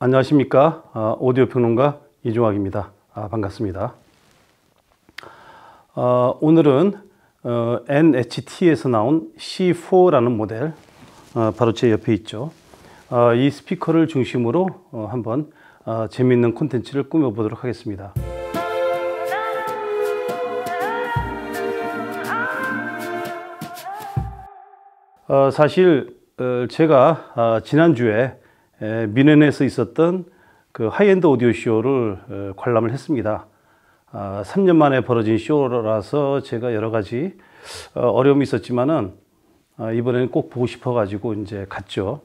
안녕하십니까. 아, 오디오 평론가 이종학입니다. 아, 반갑습니다. 아, 오늘은 NHT에서 어, 나온 C4라는 모델, 어, 바로 제 옆에 있죠. 이 스피커를 중심으로 어, 한번 재미있는 콘텐츠를 꾸며보도록 하겠습니다. 사실 제가 지난주에 미네에서 있었던 그 하이엔드 오디오 쇼를 관람을 했습니다. 3년 아, 만에 벌어진 쇼라서 제가 여러 가지 어, 어려움이 있었지만은 아, 이번에는 꼭 보고 싶어가지고 이제 갔죠.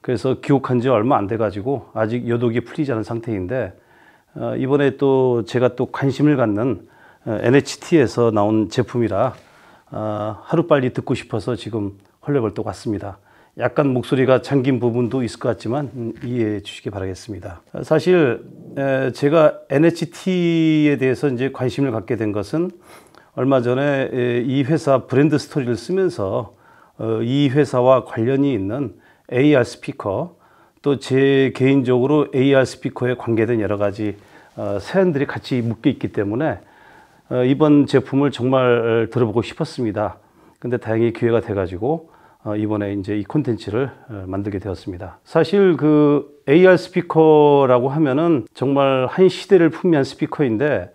그래서 기록한 지 얼마 안 돼가지고 아직 여독이 풀리지 않은 상태인데 어, 이번에 또 제가 또 관심을 갖는 NHT에서 어, 나온 제품이라 아, 하루빨리 듣고 싶어서 지금 헐레벌떡 왔습니다. 약간 목소리가 잠긴 부분도 있을 것 같지만 음, 이해해 주시기 바라겠습니다. 사실 제가 NHT에 대해서 이제 관심을 갖게 된 것은 얼마 전에 이 회사 브랜드 스토리를 쓰면서 어, 이 회사와 관련이 있는 AR 스피커 또 제 개인적으로 AR 스피커에 관계된 여러 가지 세안들이 어, 같이 묶여 있기 때문에 어, 이번 제품을 정말 들어보고 싶었습니다. 근데 다행히 기회가 돼가지고 어, 이번에 이제 이 콘텐츠를 어, 만들게 되었습니다. 사실 그 AR 스피커라고 하면은 정말 한 시대를 풍미한 스피커인데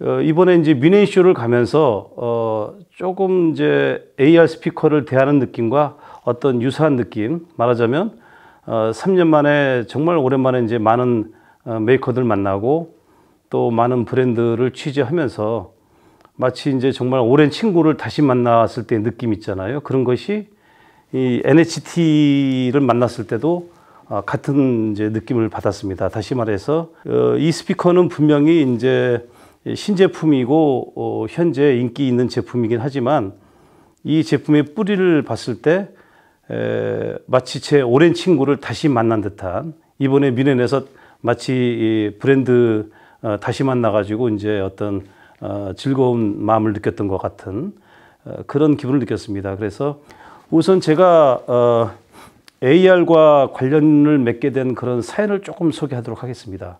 어, 이번에 이제 뮌헨 쇼를 가면서 조금 이제 AR 스피커를 대하는 느낌과 어떤 유사한 느낌 말하자면 3년 만에 정말 오랜만에 이제 많은 메이커들 만나고 또 많은 브랜드를 취재하면서 마치 이제 정말 오랜 친구를 다시 만났을 때 느낌 있잖아요. 그런 것이 이 NHT를 만났을 때도 어, 같은 이제 느낌을 받았습니다. 다시 말해서 어, 이 스피커는 분명히 이제 신제품이고 어, 현재 인기 있는 제품이긴 하지만 이 제품의 뿌리를 봤을 때 마치 제 오랜 친구를 다시 만난 듯한 이번에 미네에서 마치 브랜드 다시 만나가지고 이제 어떤 즐거운 마음을 느꼈던 것 같은 그런 기분을 느꼈습니다. 그래서 우선 제가 어, AR과 관련을 맺게 된 그런 사연을 조금 소개하도록 하겠습니다.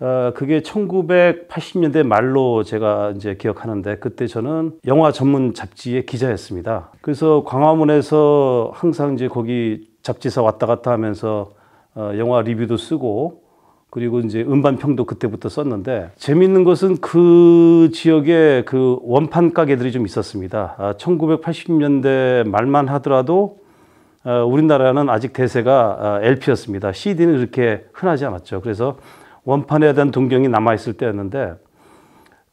어, 그게 1980년대 말로 제가 이제 기억하는데 그때 저는 영화 전문 잡지의 기자였습니다. 그래서 광화문에서 항상 이제 거기 잡지사 왔다 갔다 하면서 어, 영화 리뷰도 쓰고 그리고 이제 음반평도 그때부터 썼는데 재미있는 것은 그 지역에 그 원판 가게들이 좀 있었습니다. 아, 1980년대 말만 하더라도 어, 우리나라는 아직 대세가 어, 아, LP였습니다. CD는 그렇게 흔하지 않았죠. 그래서 원판에 대한 동경이 남아있을 때였는데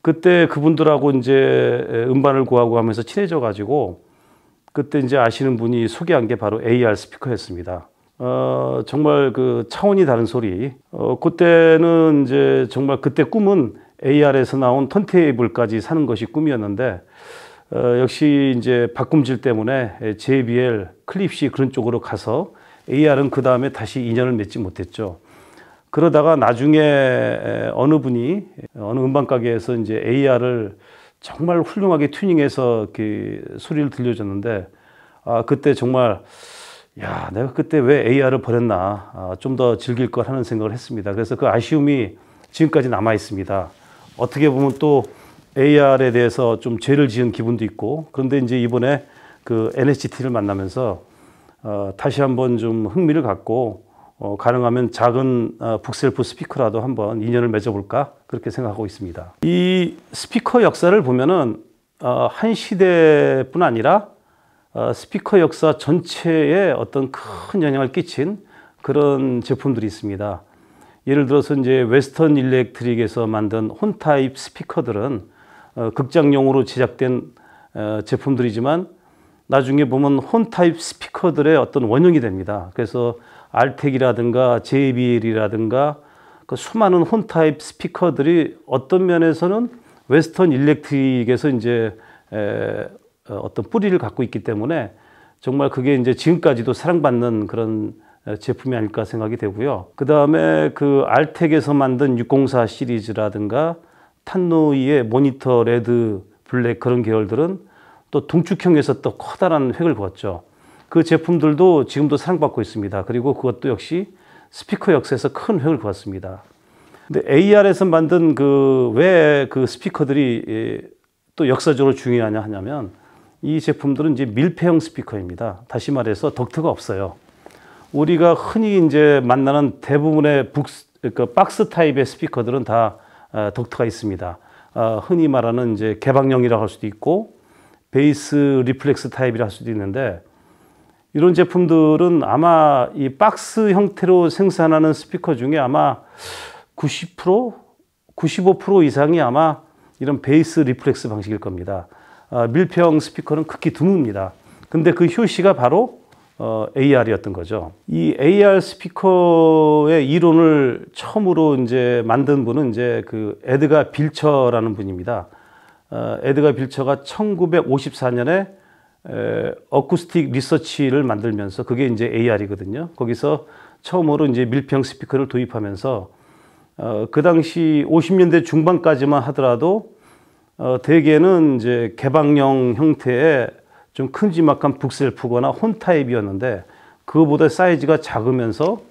그때 그분들하고 이제 음반을 구하고 하면서 친해져 가지고 그때 이제 아시는 분이 소개한 게 바로 AR 스피커였습니다. 어, 정말 그 차원이 다른 소리. 어, 그때는 이제 정말 그때 꿈은 AR에서 나온 턴테이블까지 사는 것이 꿈이었는데, 어, 역시 이제 바꿈질 때문에 JBL, 클립시 그런 쪽으로 가서 AR은 그 다음에 다시 인연을 맺지 못했죠. 그러다가 나중에 어느 분이 어느 음반가게에서 이제 AR을 정말 훌륭하게 튜닝해서 그 소리를 들려줬는데, 아, 그때 정말 야, 내가 그때 왜 AR을 버렸나, 아, 좀더 즐길 걸 하는 생각을 했습니다. 그래서 그 아쉬움이 지금까지 남아 있습니다. 어떻게 보면 또 AR에 대해서 좀 죄를 지은 기분도 있고, 그런데 이제 이번에 그 NHT를 만나면서 어, 다시 한번 좀 흥미를 갖고, 어, 가능하면 작은 어, 북셀프 스피커라도 한번 인연을 맺어볼까 그렇게 생각하고 있습니다. 이 스피커 역사를 보면은 어, 한 시대뿐 아니라 어, 스피커 역사 전체에 어떤 큰 영향을 끼친 그런 제품들이 있습니다. 예를 들어서 이제 웨스턴 일렉트릭에서 만든 혼타입 스피커들은 어, 극장용으로 제작된 어, 제품들이지만 나중에 보면 혼타입 스피커들의 어떤 원형이 됩니다. 그래서 알텍이라든가 JBL이라든가 그 수많은 혼타입 스피커들이 어떤 면에서는 웨스턴 일렉트릭에서 이제 어, 어떤 뿌리를 갖고 있기 때문에 정말 그게 이제 지금까지도 사랑받는 그런 어, 제품이 아닐까 생각이 되고요. 그 다음에 그 알텍에서 만든 604 시리즈라든가 탄노이의 모니터 레드 블랙 그런 계열들은 또 동축형에서 또 커다란 획을 그었죠. 그 제품들도 지금도 사랑받고 있습니다. 그리고 그것도 역시 스피커 역사에서 큰 획을 그었습니다. 근데 AR에서 만든 그 왜그 그 스피커들이 예, 또 역사적으로 중요하냐 하냐면 이 제품들은 이제 밀폐형 스피커입니다. 다시 말해서 덕트가 없어요. 우리가 흔히 이제 만나는 대부분의 북스, 그 박스 타입의 스피커들은 다 어, 덕트가 있습니다. 어, 흔히 말하는 이제 개방형이라고 할 수도 있고 베이스 리플렉스 타입이라 할 수도 있는데 이런 제품들은 아마 이 박스 형태로 생산하는 스피커 중에 아마 90% 95% 이상이 아마 이런 베이스 리플렉스 방식일 겁니다. 어, 밀폐형 스피커는 극히 드뭅니다. 근데 그 효시가 바로 어, AR이었던 거죠. 이 AR 스피커의 이론을 처음으로 이제 만든 분은 이제 그 에드가 빌처라는 분입니다. 어, 에드가 빌처가 1954년에 어쿠스틱 리서치를 만들면서 그게 이제 AR이거든요. 거기서 처음으로 이제 밀평 스피커를 도입하면서 어, 그 당시 50년대 중반까지만 하더라도 어, 대개는 이제 개방형 형태의 좀 큼지막한 북셀프거나 혼 타입이었는데 그거보다 사이즈가 작으면서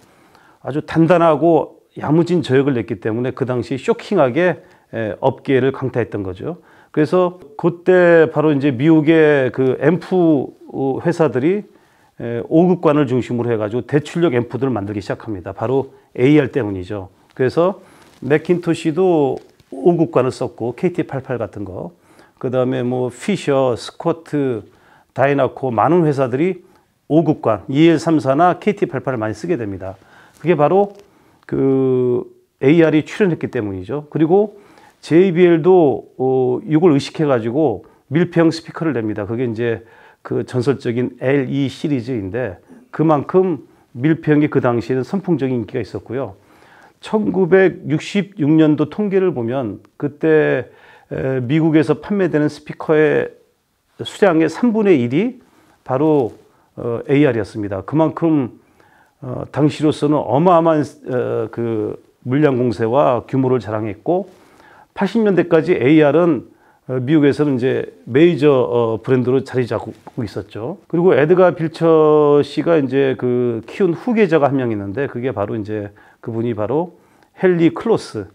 아주 단단하고 야무진 저역을 냈기 때문에 그 당시 쇼킹하게 예, 업계를 강타했던 거죠. 그래서 그때 바로 이제 미국의 그 앰프 회사들이 5급관을 예, 중심으로 해가지고 대출력 앰프들을 만들기 시작합니다. 바로 AR 때문이죠. 그래서 맥킨토시도 5국관을 썼고 KT88 같은 거. 그다음에 뭐 피셔, 스쿼트, 다이나코 많은 회사들이 5국관 2134나 KT88을 많이 쓰게 됩니다. 그게 바로 그 AR이 출현했기 때문이죠. 그리고 JBL도 어, 이걸 의식해 가지고 밀폐형 스피커를 냅니다. 그게 이제 그 전설적인 LE 시리즈인데 그만큼 밀폐형이그 당시에는 선풍적인 인기가 있었고요. 1966년도 통계를 보면 그때 미국에서 판매되는 스피커의 수량의 3분의 1이 바로 어, AR이었습니다. 그만큼 어, 당시로서는 어마어마한 어, 그 물량 공세와 규모를 자랑했고 80년대까지 AR은 미국에서는 이제 메이저 브랜드로 자리 잡고 있었죠. 그리고 에드가 빌처 씨가 이제 그 키운 후계자가 한 명 있는데 그게 바로 이제 그분이 바로 헨리 클로스.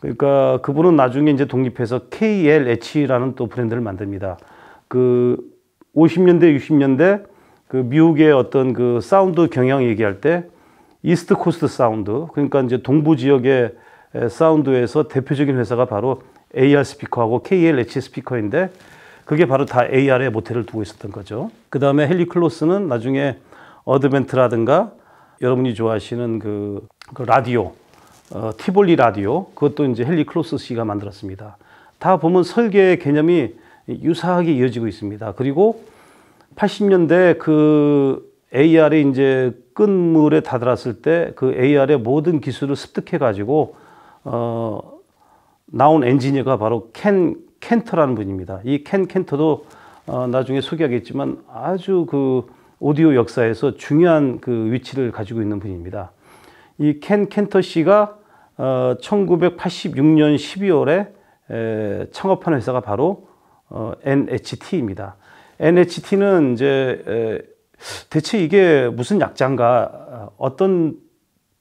그러니까 그분은 나중에 이제 독립해서 KLH라는 또 브랜드를 만듭니다. 그 50년대, 60년대 그 미국의 어떤 그 사운드 경영 얘기할 때 이스트 코스트 사운드 그러니까 이제 동부 지역의 사운드에서 대표적인 회사가 바로 AR 스피커하고 KLH 스피커인데 그게 바로 다 AR의 모태를 두고 있었던 거죠. 그 다음에 헨리 클로스는 나중에 어드벤트라든가 여러분이 좋아하시는 그그 라디오, 어, 티볼리 라디오, 그것도 이제 헨리 클로스 씨가 만들었습니다. 다 보면 설계의 개념이 유사하게 이어지고 있습니다. 그리고 80년대 그 AR이 이제 끝물에 다다랐을 때 그 AR의 모든 기술을 습득해 가지고 어, 나온 엔지니어가 바로 켄 켄터라는 분입니다. 이 켄 켄터도 어, 나중에 소개하겠지만 아주 그 오디오 역사에서 중요한 그 위치를 가지고 있는 분입니다. 이켄 켄터 씨가 어, 1986년 12월에 에, 창업한 회사가 바로 어, NHT입니다. NHT는 이제 에, 대체 이게 무슨 약자인가 어떤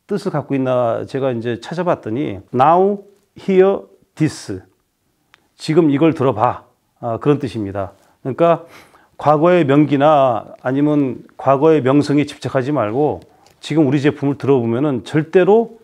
뜻을 갖고 있나 제가 이제 찾아봤더니 Now, Hear, This 지금 이걸 들어봐 아, 그런 뜻입니다. 그러니까 과거의 명기나 아니면 과거의 명성에 집착하지 말고 지금 우리 제품을 들어보면은 절대로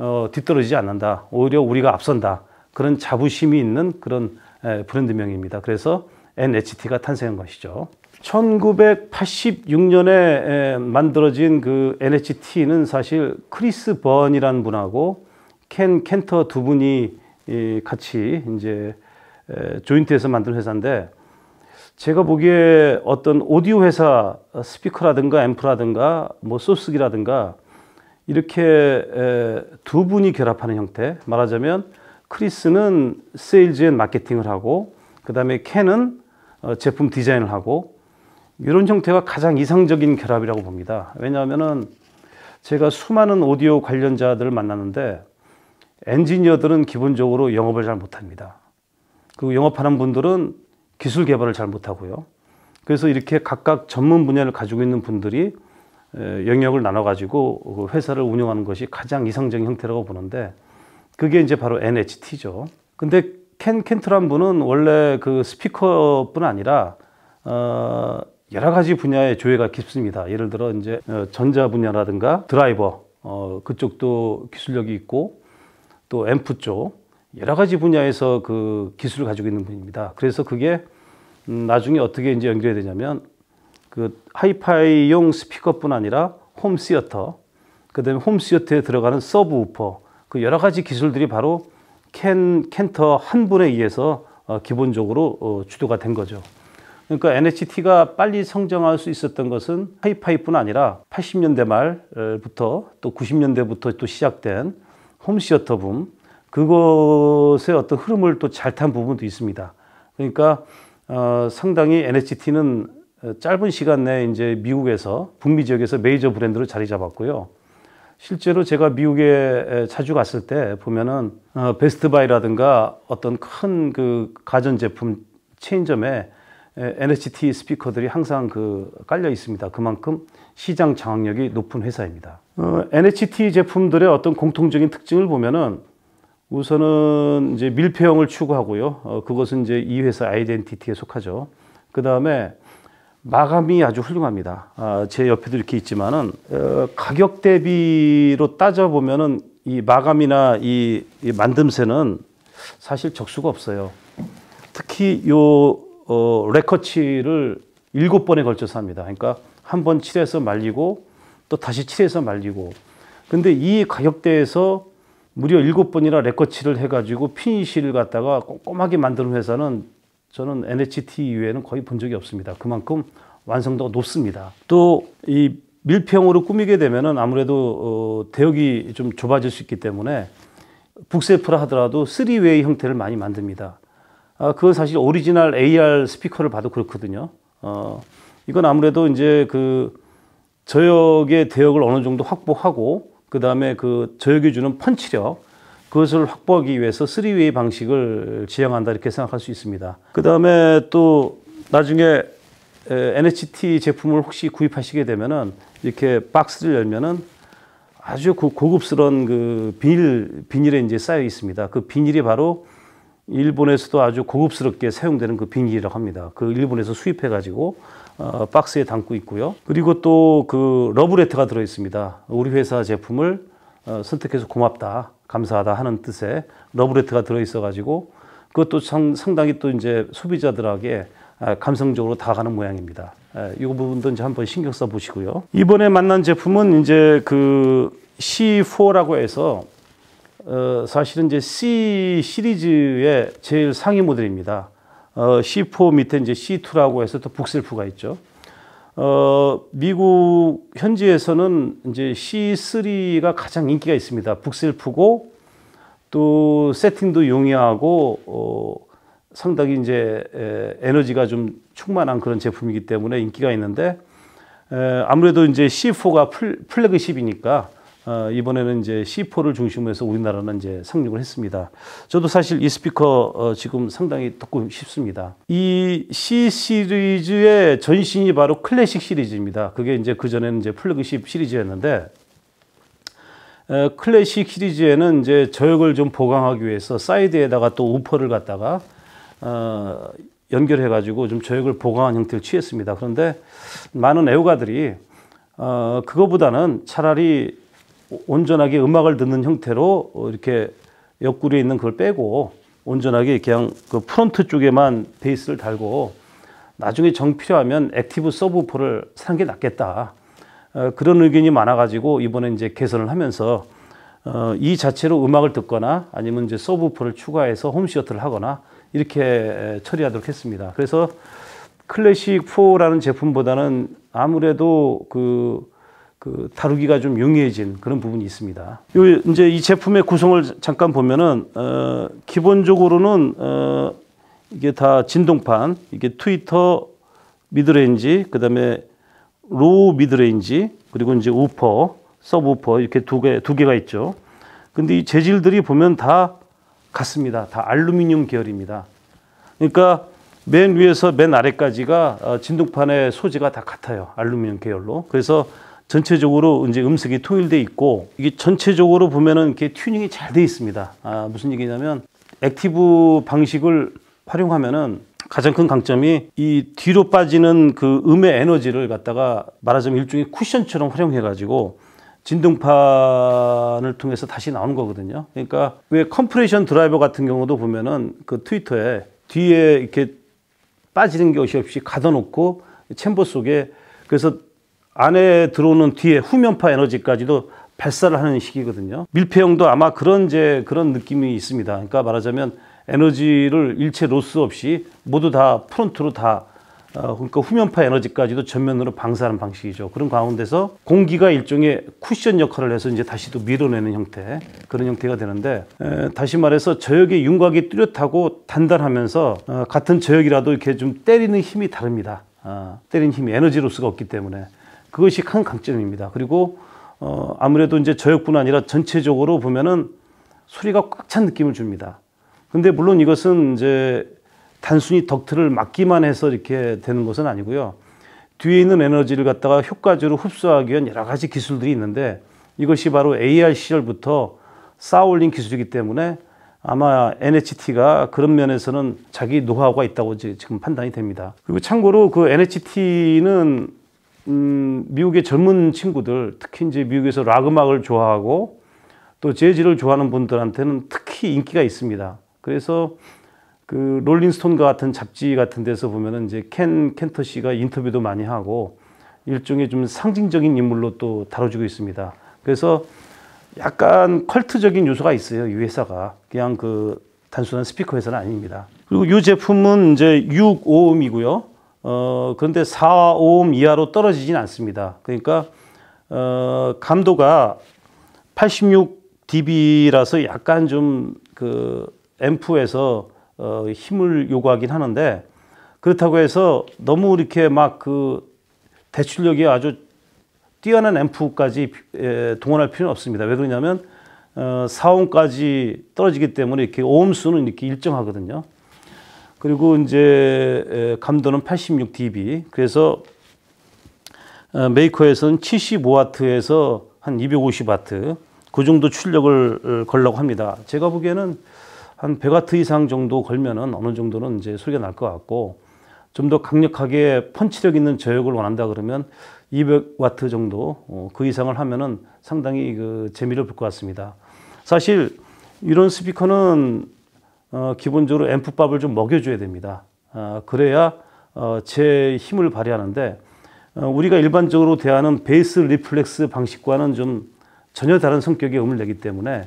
어, 뒤떨어지지 않는다. 오히려 우리가 앞선다. 그런 자부심이 있는 그런 에, 브랜드명입니다. 그래서 NHT가 탄생한 것이죠. 1986년에 에, 만들어진 그 NHT는 사실 크리스 번이라는 분하고 켄 켄터 두 분이 이, 같이 이제 에, 조인트에서 만든 회사인데 제가 보기에 어떤 오디오 회사 스피커라든가 앰프라든가 뭐 소스기라든가 이렇게 두 분이 결합하는 형태 말하자면 크리스는 세일즈 앤 마케팅을 하고 그 다음에 캔은 어, 제품 디자인을 하고 이런 형태가 가장 이상적인 결합이라고 봅니다 왜냐하면 제가 수많은 오디오 관련자들을 만났는데 엔지니어들은 기본적으로 영업을 잘 못합니다 그리고 영업하는 분들은 기술 개발을 잘 못하고요. 그래서 이렇게 각각 전문 분야를 가지고 있는 분들이 영역을 나눠가지고 그 회사를 운영하는 것이 가장 이상적인 형태라고 보는데 그게 이제 바로 NHT죠. 근데 켄 켄트란 분은 원래 그 스피커뿐 아니라 어, 여러 가지 분야의 조예가 깊습니다. 예를 들어 이제 어, 전자 분야라든가 드라이버 어, 그쪽도 기술력이 있고 또 앰프 쪽 여러 가지 분야에서 그 기술을 가지고 있는 분입니다. 그래서 그게 음, 나중에 어떻게 이제 연결이 되냐면 그 하이파이용 스피커뿐 아니라 홈시어터, 그다음에 홈시어터에 들어가는 서브우퍼, 그 여러 가지 기술들이 바로 캔 캔터 한 분에 의해서 어, 기본적으로 어, 주도가 된 거죠. 그러니까 NHT가 빨리 성장할 수 있었던 것은 하이파이뿐 아니라 80년대 말부터 또 90년대부터 또 시작된 홈시어터 붐, 그것의 어떤 흐름을 또 잘 탄 부분도 있습니다. 그러니까 어, 상당히 NHT는 어, 짧은 시간 내에 이제 미국에서 북미 지역에서 메이저 브랜드로 자리 잡았고요. 실제로 제가 미국에 자주 갔을 때 보면은 어, 베스트바이라든가 어떤 큰 그 가전 제품 체인점에 NHT 스피커들이 항상 그 깔려 있습니다. 그만큼 시장 장악력이 높은 회사입니다. 어, NHT 제품들의 어떤 공통적인 특징을 보면은 우선은 이제 밀폐형을 추구하고요. 어, 그것은 이제 이 회사 아이덴티티에 속하죠. 그 다음에 마감이 아주 훌륭합니다. 아, 제 옆에도 이렇게 있지만은 어, 가격 대비로 따져 보면은 이 마감이나 이, 이, 만듦새는 사실 적수가 없어요. 특히 요 어, 레커치를 일곱 번에 걸쳐서 합니다. 그러니까 한 번 칠해서 말리고 또 다시 칠해서 말리고. 근데 이 가격대에서 무려 일곱 번이나 레코치를 해가지고 피니쉬를 갖다가 꼼꼼하게 만드는 회사는 저는 NHT 이외에는 거의 본 적이 없습니다. 그만큼 완성도가 높습니다. 또 이 밀평으로 꾸미게 되면은 아무래도 어, 대역이 좀 좁아질 수 있기 때문에 북세프라 하더라도 3웨이 형태를 많이 만듭니다. 아, 그건 사실 오리지널 AR 스피커를 봐도 그렇거든요. 어, 이건 아무래도 이제 그 저역의 대역을 어느 정도 확보하고 그 다음에 그 저역이 주는 펀치력 그것을 확보하기 위해서 3웨이 방식을 지향한다 이렇게 생각할 수 있습니다. 그 다음에 또 나중에 NHT 제품을 혹시 구입하시게 되면은 이렇게 박스를 열면은 아주 고, 고급스러운 그 비닐 비닐에 이제 쌓여 있습니다. 그 비닐이 바로 일본에서도 아주 고급스럽게 사용되는 그 비닐이라고 합니다. 그 일본에서 수입해 가지고 어, 박스에 담고 있고요. 그리고 또 그 러브레터가 들어 있습니다. 우리 회사 제품을 어, 선택해서 고맙다, 감사하다 하는 뜻의 러브레터가 들어 있어 가지고 그것도 상당히 또 이제 소비자들에게 아, 감성적으로 다가가는 모양입니다. 아, 이 부분도 이제 한번 신경 써 보시고요. 이번에 만난 제품은 이제 그 C4라고 해서 어, 사실은 이제 C 시리즈의 제일 상위 모델입니다. 어, C4 밑에 이제 C2라고 해서 또 북셀프가 있죠. 어, 미국 현지에서는 이제 C3가 가장 인기가 있습니다. 북셀프고 또 세팅도 용이하고 어, 상당히 이제 에, 에너지가 좀 충만한 그런 제품이기 때문에 인기가 있는데 에, 아무래도 이제 C4가 플, 플래그십이니까 어, 이번에는 이제 C4를 중심으로 해서 우리나라는 이제 상륙을 했습니다. 저도 사실 이 스피커 어, 지금 상당히 듣고 싶습니다. 이 C 시리즈의 전신이 바로 클래식 시리즈입니다. 그게 이제 그전에는 이제 플래그십 시리즈였는데 에, 어, 클래식 시리즈에는 이제 저역을 좀 보강하기 위해서 사이드에다가 또 우퍼를 갖다가 어, 연결해 가지고 좀 저역을 보강한 형태를 취했습니다. 그런데 많은 애호가들이 어, 그거보다는 차라리 온전하게 음악을 듣는 형태로 어, 이렇게 옆구리에 있는 그걸 빼고 온전하게 그냥 그 프론트 쪽에만 베이스를 달고 나중에 정 필요하면 액티브 서브포를 사는 게 낫겠다. 어, 그런 의견이 많아가지고 이번에 이제 개선을 하면서 어, 이 자체로 음악을 듣거나 아니면 이제 서브포를 추가해서 홈시어트를 하거나 이렇게 처리하도록 했습니다. 그래서 클래식 4라는 제품보다는 아무래도 그그 다루기가 좀 용이해진 그런 부분이 있습니다. 요 이제 이 제품의 구성을 잠깐 보면은 어 기본적으로는 어 이게 다 진동판, 이게 트위터 미드레인지, 그다음에 로우 미드레인지, 그리고 이제 우퍼, 서브우퍼 이렇게 두 개 두 개가 있죠. 근데 이 재질들이 보면 다 같습니다. 다 알루미늄 계열입니다. 그러니까 맨 위에서 맨 아래까지가 어, 진동판의 소재가 다 같아요. 알루미늄 계열로. 그래서 전체적으로 이제 음색이 통일돼 있고 이게 전체적으로 보면은 이렇게 튜닝이 잘 돼 있습니다. 아, 무슨 얘기냐면 액티브 방식을 활용하면은 가장 큰 강점이 이 뒤로 빠지는 그 음의 에너지를 갖다가 말하자면 일종의 쿠션처럼 활용해 가지고 진동판을 통해서 다시 나오는 거거든요. 그러니까 왜 컴프레션 드라이버 같은 경우도 보면은 그 트위터에 뒤에 이렇게 빠지는 것이 없이 가둬놓고 챔버 속에 그래서 안에 들어오는 뒤에 후면파 에너지까지도 발사를 하는 시기거든요. 밀폐형도 아마 그런 제 그런 느낌이 있습니다. 그러니까 말하자면 에너지를 일체 로스 없이 모두 다 프론트로 다 어, 그러니까 후면파 에너지까지도 전면으로 방사하는 방식이죠. 그런 가운데서 공기가 일종의 쿠션 역할을 해서 이제 다시 또 밀어내는 형태 그런 형태가 되는데 에, 다시 말해서 저역의 윤곽이 뚜렷하고 단단하면서 어, 같은 저역이라도 이렇게 좀 때리는 힘이 다릅니다. 어, 때리는 힘이 에너지로스가 없기 때문에 그것이 큰 강점입니다. 그리고 어, 아무래도 이제 저역뿐 아니라 전체적으로 보면은 소리가 꽉 찬 느낌을 줍니다. 근데 물론 이것은 이제 단순히 덕트를 막기만 해서 이렇게 되는 것은 아니고요. 뒤에 있는 에너지를 갖다가 효과적으로 흡수하기 위한 여러 가지 기술들이 있는데 이것이 바로 AR 시절부터 쌓아올린 기술이기 때문에 아마 NHT가 그런 면에서는 자기 노하우가 있다고 지금 판단이 됩니다. 그리고 참고로 그 NHT는 음, 미국의 젊은 친구들, 특히 이제 미국에서 락 음악을 좋아하고 또 재즈를 좋아하는 분들한테는 특히 인기가 있습니다. 그래서 그 롤링스톤과 같은 잡지 같은 데서 보면은 이제 켄 켄터 씨가 인터뷰도 많이 하고 일종의 좀 상징적인 인물로 또 다뤄지고 있습니다. 그래서 약간 컬트적인 요소가 있어요. 이 회사가 그냥 그 단순한 스피커 회사는 아닙니다. 그리고 이 제품은 이제 6, 5음이고요. 어, 그런데 4, 5음 이하로 떨어지진 않습니다. 그러니까, 어, 감도가 86dB라서 약간 좀 그 앰프에서 어, 힘을 요구하긴 하는데 그렇다고 해서 너무 이렇게 막 그 대출력이 아주 뛰어난 앰프까지 에, 동원할 필요는 없습니다. 왜 그러냐면 어, 4옴까지 떨어지기 때문에 이렇게 오음수는 이렇게 일정하거든요. 그리고 이제 감도는 86dB. 그래서 어, 메이커에서는 75W에서 한 250W 그 정도 출력을 어, 걸려고 합니다. 제가 보기에는 한 100W 이상 정도 걸면은 어느 정도는 이제 소리가 날 것 같고 좀 더 강력하게 펀치력 있는 저역을 원한다 그러면 200W 정도 어, 그 이상을 하면은 상당히 그 재미를 볼 것 같습니다. 사실 이런 스피커는 어, 기본적으로 앰프밥을 좀 먹여줘야 됩니다. 어, 그래야 어, 제 힘을 발휘하는데 어, 우리가 일반적으로 대하는 베이스 리플렉스 방식과는 좀 전혀 다른 성격의 음을 내기 때문에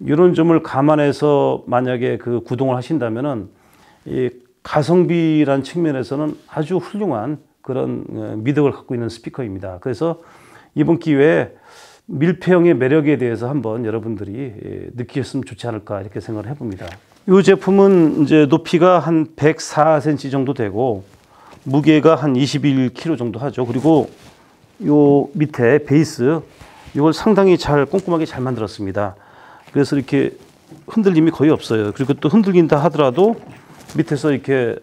이런 점을 감안해서 만약에 그 구동을 하신다면이 가성비란 측면에서는 아주 훌륭한 그런 어, 미덕을 갖고 있는 스피커입니다. 그래서 이번 기회에 밀폐형의 매력에 대해서 한번 여러분들이 예, 느끼셨으면 좋지 않을까 이렇게 생각을 해봅니다. 이 제품은 이제 높이가 한 104cm 정도 되고 무게가 한 21kg 정도 하죠. 그리고 요 밑에 베이스 이걸 상당히 잘 꼼꼼하게 잘 만들었습니다. 그래서 이렇게 흔들림이 거의 없어요. 그리고 또 흔들린다 하더라도 밑에서 이렇게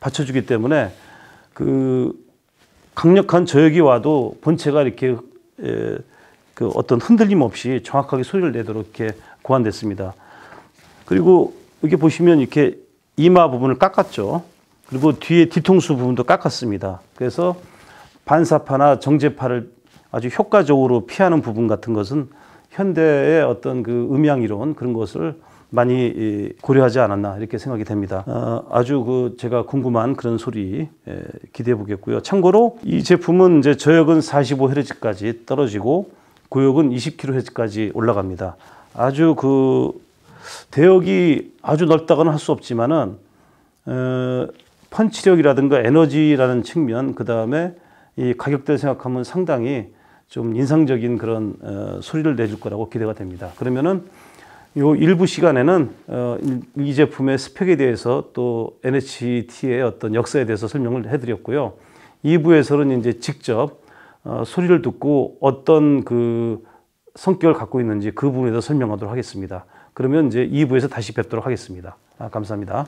받쳐주기 때문에 그 강력한 저역이 와도 본체가 이렇게 예, 그 어떤 흔들림 없이 정확하게 소리를 내도록 이렇게 고안됐습니다. 그리고 여기 보시면 이렇게 이마 부분을 깎았죠. 그리고 뒤에 뒤통수 부분도 깎았습니다. 그래서 반사파나 정제파를 아주 효과적으로 피하는 부분 같은 것은 현대의 어떤 그 음향 이론 그런 것을 많이 고려하지 않았나 이렇게 생각이 됩니다. 어, 아주 그 제가 궁금한 그런 소리 예, 기대해 보겠고요. 참고로 이 제품은 이제 저역은 45Hz까지 떨어지고 구역은 20kHz까지 올라갑니다. 아주 그 대역이 아주 넓다고는 할 수 없지만은 어, 펀치력이라든가 에너지라는 측면 그 다음에 이 가격대를 생각하면 상당히 좀 인상적인 그런 어, 소리를 내줄 거라고 기대가 됩니다. 그러면은 요 일부 시간에는 어, 이 제품의 스펙에 대해서 또 NHT의 어떤 역사에 대해서 설명을 해드렸고요. 2부에서는 이제 직접 어, 소리를 듣고 어떤 그 성격을 갖고 있는지 그 부분에 대해서 설명하도록 하겠습니다. 그러면 이제 2부에서 다시 뵙도록 하겠습니다. 아, 감사합니다.